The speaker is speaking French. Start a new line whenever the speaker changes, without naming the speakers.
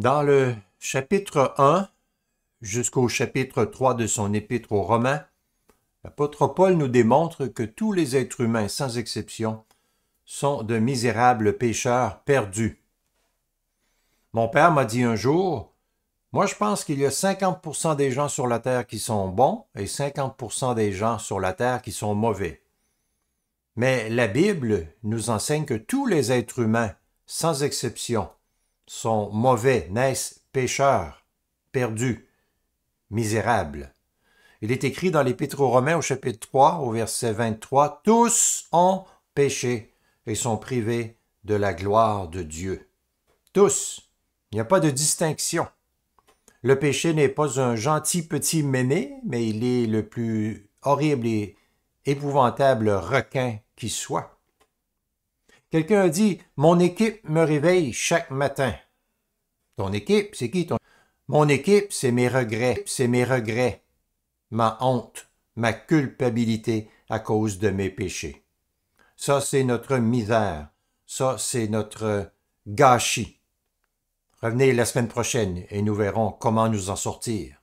Dans le chapitre 1 jusqu'au chapitre 3 de son épître aux Romains, l'apôtre Paul nous démontre que tous les êtres humains, sans exception, sont de misérables pécheurs perdus. Mon père m'a dit un jour, moi je pense qu'il y a 50% des gens sur la Terre qui sont bons et 50% des gens sur la Terre qui sont mauvais. Mais la Bible nous enseigne que tous les êtres humains, sans exception, sont mauvais, naissent pécheurs, perdus, misérables. Il est écrit dans l'Épître aux Romains au chapitre 3, au verset 23, Tous ont péché et sont privés de la gloire de Dieu. Tous. Il n'y a pas de distinction. Le péché n'est pas un gentil petit méné, mais il est le plus horrible et épouvantable requin qui soit. Quelqu'un a dit Mon équipe me réveille chaque matin. Ton équipe, c'est qui ton Mon équipe, c'est mes regrets, c'est mes regrets, ma honte, ma culpabilité à cause de mes péchés. Ça, c'est notre misère. Ça, c'est notre gâchis. Revenez la semaine prochaine et nous verrons comment nous en sortir.